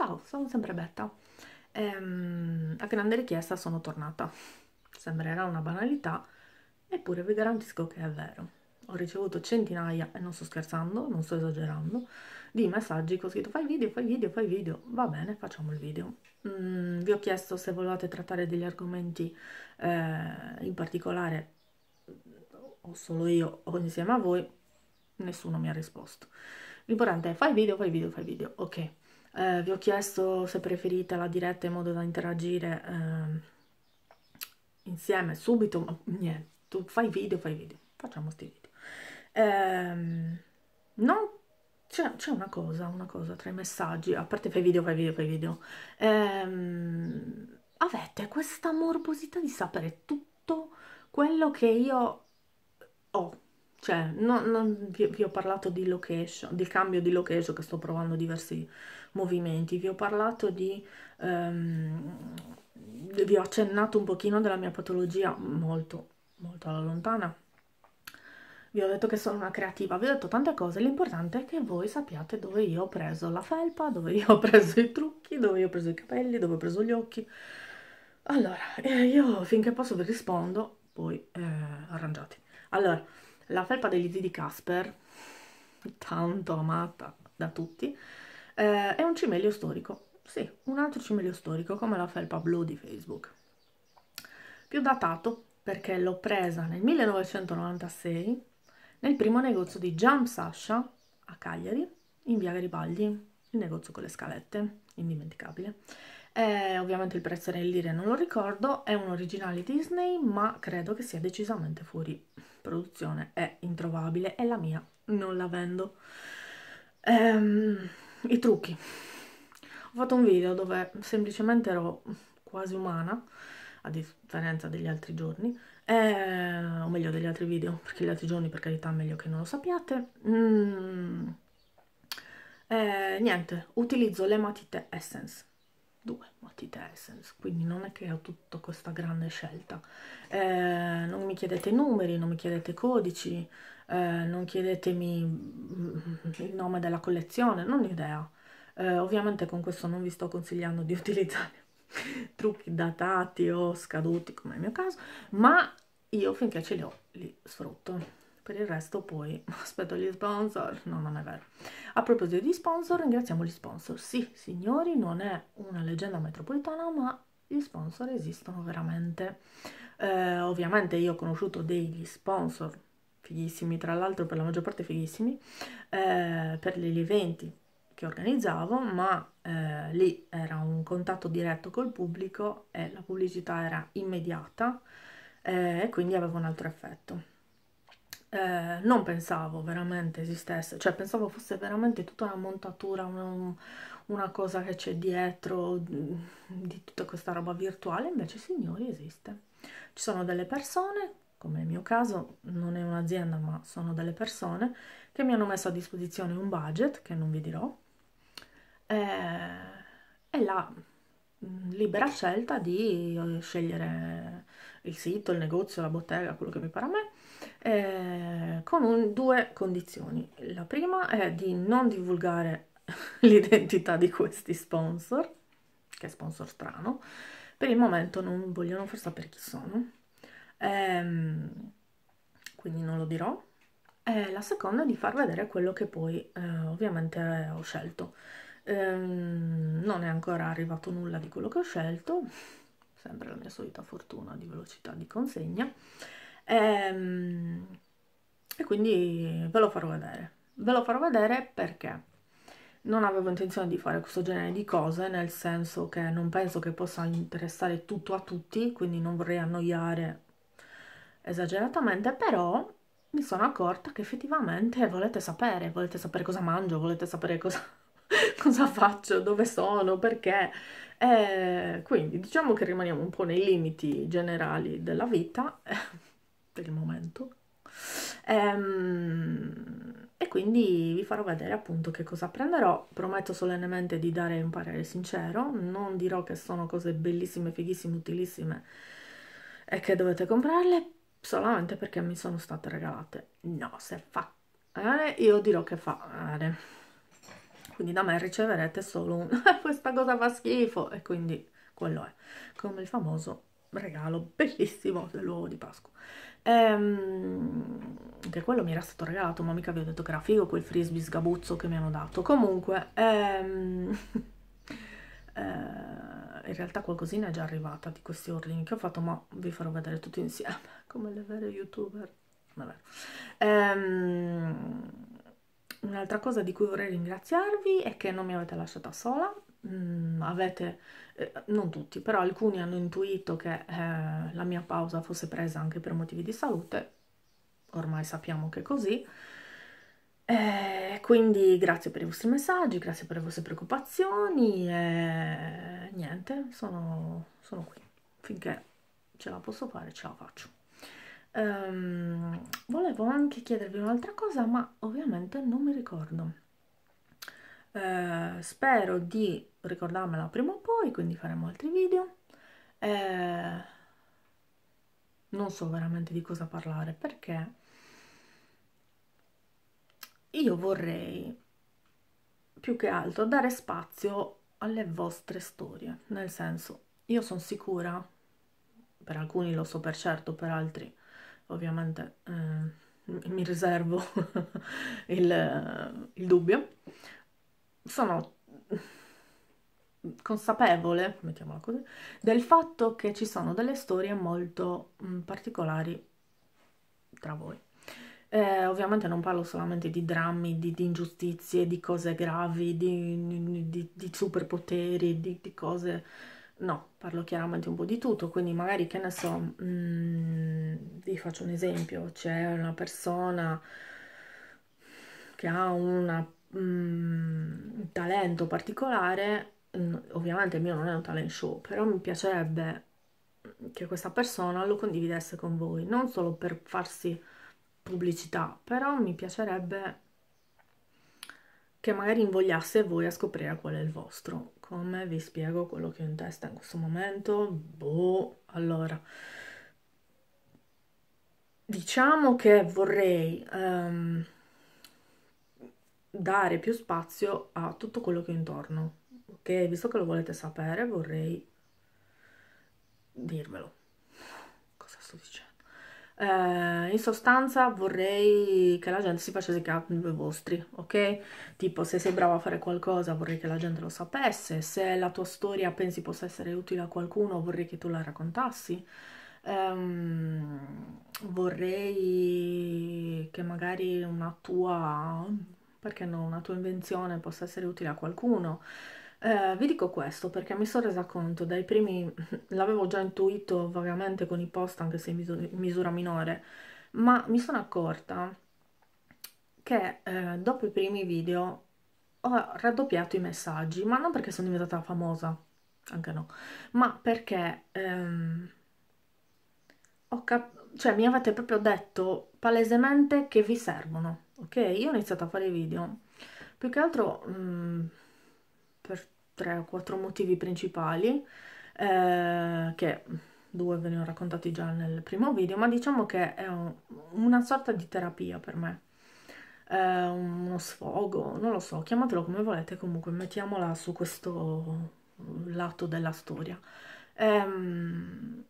Ciao, sono sempre Betta. Ehm, a grande richiesta sono tornata. Sembrerà una banalità, eppure vi garantisco che è vero. Ho ricevuto centinaia, e non sto scherzando, non sto esagerando, di messaggi con scritto fai video, fai video, fai video. Va bene, facciamo il video. Mm, vi ho chiesto se volevate trattare degli argomenti eh, in particolare o solo io o insieme a voi, nessuno mi ha risposto. L'importante è fai video, fai video, fai video, ok. Eh, vi ho chiesto se preferite la diretta in modo da interagire eh, insieme subito, ma niente, tu fai video, fai video, facciamo questi video. Eh, no, c'è una cosa, una cosa tra i messaggi, a parte fai video, fai video, fai video. Ehm, avete questa morbosità di sapere tutto quello che io ho cioè non, non, vi, vi, ho parlato di location di cambio di location che sto provando diversi movimenti vi ho parlato di ehm, vi ho accennato un pochino della mia patologia molto molto alla lontana vi ho detto che sono una creativa, vi ho detto tante cose, l'importante è che voi sappiate dove io ho preso la felpa, dove io ho preso i trucchi, dove io ho preso i capelli, dove ho preso gli occhi. Allora, eh, io finché posso vi rispondo, poi eh, arrangiate. Allora, la felpa degli zii di Casper, tanto amata da tutti, eh, è un cimelio storico. Sì, un altro cimelio storico come la felpa blu di Facebook. Più datato perché l'ho presa nel 1996 nel primo negozio di Jump Sasha a Cagliari, in via Garibaldi, il negozio con le scalette, indimenticabile. Eh, ovviamente il prezzo era in lire, non lo ricordo, è un originale Disney, ma credo che sia decisamente fuori produzione è introvabile e la mia non la vendo. Ehm, I trucchi. Ho fatto un video dove semplicemente ero quasi umana, a differenza degli altri giorni, eh, o meglio degli altri video, perché gli altri giorni per carità è meglio che non lo sappiate. Mm, eh, niente, utilizzo le matite Essence due matite essence quindi non è che ho tutta questa grande scelta eh, non mi chiedete numeri non mi chiedete codici eh, non chiedetemi mm, il nome della collezione non ho idea eh, ovviamente con questo non vi sto consigliando di utilizzare trucchi datati o scaduti come nel mio caso ma io finché ce li ho li sfrutto per il resto poi aspetto gli sponsor, no non è vero. A proposito di sponsor, ringraziamo gli sponsor. Sì, signori, non è una leggenda metropolitana, ma gli sponsor esistono veramente. Eh, ovviamente io ho conosciuto degli sponsor fighissimi, tra l'altro per la maggior parte fighissimi, eh, per gli eventi che organizzavo, ma eh, lì era un contatto diretto col pubblico e la pubblicità era immediata eh, e quindi aveva un altro effetto eh, non pensavo veramente esistesse, cioè pensavo fosse veramente tutta una montatura, una, una cosa che c'è dietro mm, di tutta questa roba virtuale, invece signori esiste. Ci sono delle persone, come nel mio caso non è un'azienda ma sono delle persone, che mi hanno messo a disposizione un budget, che non vi dirò, eh, e la mm, libera scelta di eh, scegliere il sito, il negozio, la bottega, quello che mi pare a me, eh, con un, due condizioni. La prima è di non divulgare l'identità di questi sponsor, che è sponsor strano, per il momento non vogliono far sapere chi sono, ehm, quindi non lo dirò. E la seconda è di far vedere quello che poi eh, ovviamente ho scelto. Ehm, non è ancora arrivato nulla di quello che ho scelto, sempre la mia solita fortuna di velocità di consegna. E, ehm, e quindi ve lo farò vedere. Ve lo farò vedere perché non avevo intenzione di fare questo genere di cose, nel senso che non penso che possa interessare tutto a tutti, quindi non vorrei annoiare esageratamente, però mi sono accorta che effettivamente volete sapere, volete sapere cosa mangio, volete sapere cosa, cosa faccio, dove sono, perché. E eh, quindi diciamo che rimaniamo un po' nei limiti generali della vita. per il momento ehm, e quindi vi farò vedere appunto che cosa prenderò prometto solennemente di dare un parere sincero non dirò che sono cose bellissime fighissime utilissime e che dovete comprarle solamente perché mi sono state regalate no se fa male, io dirò che fa male. quindi da me riceverete solo un questa cosa fa schifo e quindi quello è come il famoso regalo bellissimo dell'uovo di Pasqua Ehm, che quello mi era stato regalato, ma mica vi ho detto che era figo quel frisbee sgabuzzo che mi hanno dato. Comunque, ehm, eh, in realtà qualcosina è già arrivata di questi orlini che ho fatto, ma vi farò vedere tutti insieme, come le vere youtuber. Vabbè. Ehm, Un'altra cosa di cui vorrei ringraziarvi è che non mi avete lasciata sola mh, mm, avete, eh, non tutti, però alcuni hanno intuito che eh, la mia pausa fosse presa anche per motivi di salute, ormai sappiamo che è così. Eh, quindi grazie per i vostri messaggi, grazie per le vostre preoccupazioni e niente, sono, sono qui. Finché ce la posso fare, ce la faccio. Um, volevo anche chiedervi un'altra cosa, ma ovviamente non mi ricordo eh, spero di ricordarmela prima o poi, quindi faremo altri video. Eh, non so veramente di cosa parlare perché io vorrei più che altro dare spazio alle vostre storie, nel senso io sono sicura, per alcuni lo so per certo, per altri ovviamente eh, mi riservo il, il dubbio, sono consapevole, mettiamola così, del fatto che ci sono delle storie molto mh, mm, particolari tra voi. Eh, ovviamente non parlo solamente di drammi, di, di ingiustizie, di cose gravi, di, di, di superpoteri, di, cose... No, parlo chiaramente un po' di tutto, quindi magari che ne so, mh, mm, vi faccio un esempio, c'è una persona che ha una un talento particolare, mm, ovviamente il mio non è un talent show, però mi piacerebbe che questa persona lo condividesse con voi, non solo per farsi pubblicità, però mi piacerebbe che magari invogliasse voi a scoprire qual è il vostro. Come vi spiego quello che ho in testa in questo momento? Boh, allora. Diciamo che vorrei... Um, dare più spazio a tutto quello che ho intorno. Ok, visto che lo volete sapere, vorrei dirvelo. Cosa sto dicendo? Eh, in sostanza vorrei che la gente si facesse capi vostri, ok? Tipo se sei brava a fare qualcosa vorrei che la gente lo sapesse, se la tua storia pensi possa essere utile a qualcuno vorrei che tu la raccontassi. Um, vorrei che magari una tua perché no, una tua invenzione possa essere utile a qualcuno. Eh, vi dico questo perché mi sono resa conto dai primi, l'avevo già intuito vagamente con i post, anche se in misura minore, ma mi sono accorta che eh, dopo i primi video ho raddoppiato i messaggi, ma non perché sono diventata famosa, anche no, ma perché ehm, ho capito cioè mi avete proprio detto palesemente che vi servono, ok? Io ho iniziato a fare i video più che altro mh, mm, per tre o quattro motivi principali, eh, che due ve ne ho raccontati già nel primo video, ma diciamo che è un, una sorta di terapia per me, eh, uno sfogo, non lo so, chiamatelo come volete, comunque mettiamola su questo lato della storia. Ehm,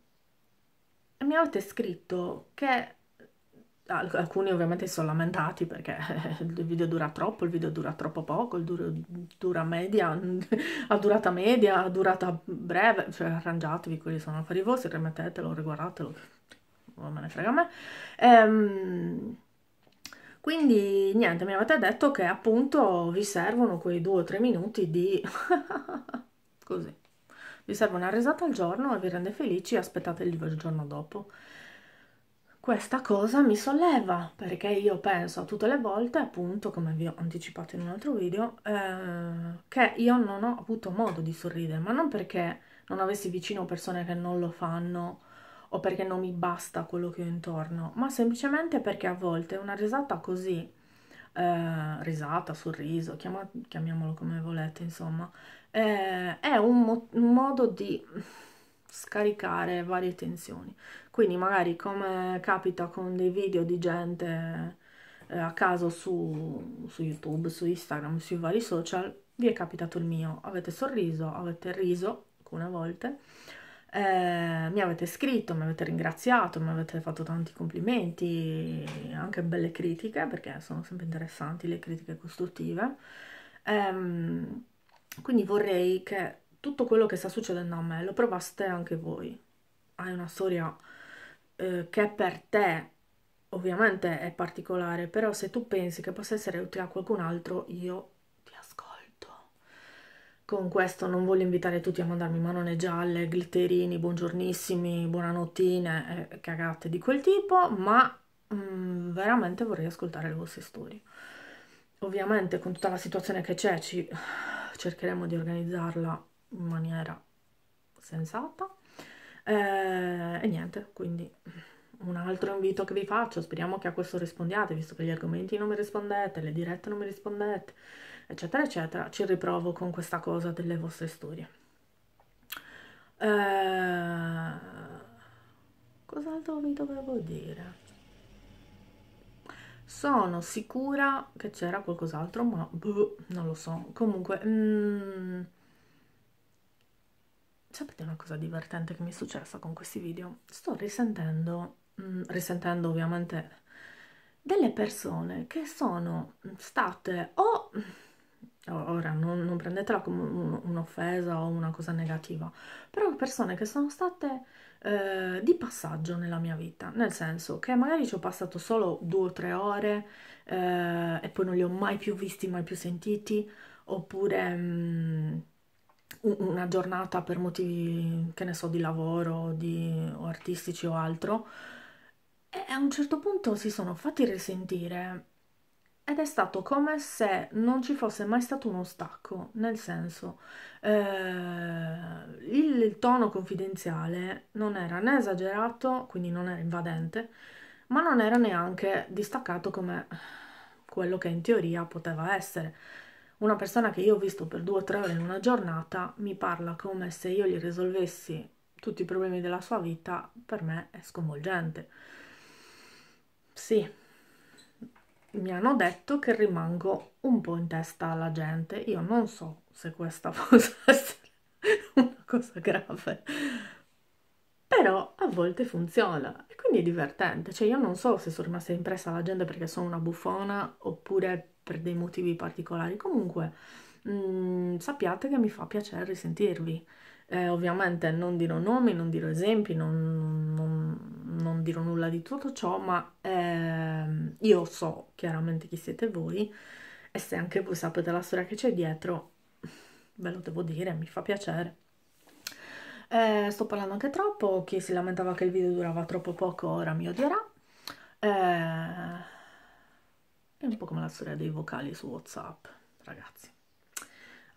mi avete scritto che alcuni ovviamente si sono lamentati perché il video dura troppo, il video dura troppo poco, il dura, dura media, ha durata media, ha durata breve, cioè arrangiatevi, quelli sono affari vostri, rimettetelo, riguardatelo, non me ne frega a me. Ehm, quindi niente, mi avete detto che appunto vi servono quei due o tre minuti di... così. Vi serve una risata al giorno e vi rende felici e aspettate il giorno dopo. Questa cosa mi solleva perché io penso tutte le volte, appunto, come vi ho anticipato in un altro video, eh, che io non ho avuto modo di sorridere, ma non perché non avessi vicino persone che non lo fanno o perché non mi basta quello che ho intorno, ma semplicemente perché a volte una risata così, eh, risata, sorriso, chiama, chiamiamolo come volete, insomma, eh, è un, mo un modo di scaricare varie tensioni. Quindi magari come capita con dei video di gente eh, a caso su, su, YouTube, su Instagram, sui vari social, vi è capitato il mio. Avete sorriso, avete riso alcune volte, eh, mi avete scritto, mi avete ringraziato, mi avete fatto tanti complimenti, anche belle critiche, perché sono sempre interessanti le critiche costruttive. Ehm, quindi vorrei che tutto quello che sta succedendo a me lo provaste anche voi. Hai una storia eh, che per te ovviamente è particolare, però se tu pensi che possa essere utile a qualcun altro, io ti ascolto. Con questo non voglio invitare tutti a mandarmi manone gialle, glitterini, buongiornissimi, buonanottine, eh, cagate di quel tipo, ma mh, mm, veramente vorrei ascoltare le vostre storie. Ovviamente con tutta la situazione che c'è ci cercheremo di organizzarla in maniera sensata eh, e niente quindi un altro invito che vi faccio speriamo che a questo rispondiate visto che gli argomenti non mi rispondete le dirette non mi rispondete eccetera eccetera ci riprovo con questa cosa delle vostre storie eh, cos'altro vi dovevo dire sono sicura che c'era qualcos'altro, ma boh, non lo so. Comunque, mm, sapete una cosa divertente che mi è successa con questi video? Sto risentendo, mm, risentendo ovviamente, delle persone che sono state o... Ora, non, non prendetela come un'offesa o una cosa negativa, però persone che sono state eh, di passaggio nella mia vita, nel senso che magari ci ho passato solo due o tre ore eh, e poi non li ho mai più visti, mai più sentiti, oppure mh, mm, una giornata per motivi che ne so di lavoro di, o artistici o altro. E a un certo punto si sono fatti risentire ed è stato come se non ci fosse mai stato uno stacco, nel senso eh, il, il tono confidenziale non era né esagerato, quindi non era invadente, ma non era neanche distaccato come quello che in teoria poteva essere. Una persona che io ho visto per due o tre ore in una giornata mi parla come se io gli risolvessi tutti i problemi della sua vita, per me è sconvolgente. Sì, mi hanno detto che rimango un po' in testa alla gente. Io non so se questa possa essere una cosa grave, però a volte funziona e quindi è divertente. Cioè, io non so se sono rimasta impressa alla gente perché sono una bufona oppure per dei motivi particolari. Comunque, mh, mm, sappiate che mi fa piacere risentirvi. Eh, ovviamente non dirò nomi, non dirò esempi, non, non, non dirò nulla di tutto ciò, ma ehm, io so chiaramente chi siete voi e se anche voi sapete la storia che c'è dietro, ve lo devo dire, mi fa piacere. Eh, sto parlando anche troppo, chi si lamentava che il video durava troppo poco ora mi odierà. Eh, è un po' come la storia dei vocali su WhatsApp, ragazzi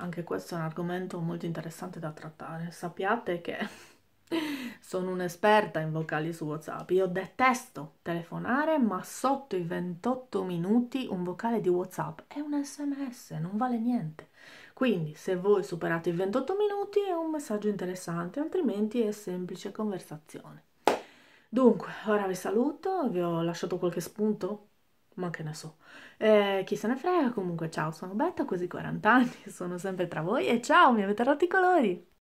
anche questo è un argomento molto interessante da trattare. Sappiate che sono un'esperta in vocali su WhatsApp. Io detesto telefonare, ma sotto i 28 minuti un vocale di WhatsApp è un SMS, non vale niente. Quindi, se voi superate i 28 minuti è un messaggio interessante, altrimenti è semplice conversazione. Dunque, ora vi saluto, vi ho lasciato qualche spunto ma che ne so. Eh, chi se ne frega, comunque ciao, sono Betta, quasi 40 anni, sono sempre tra voi e ciao, mi avete rotto i colori!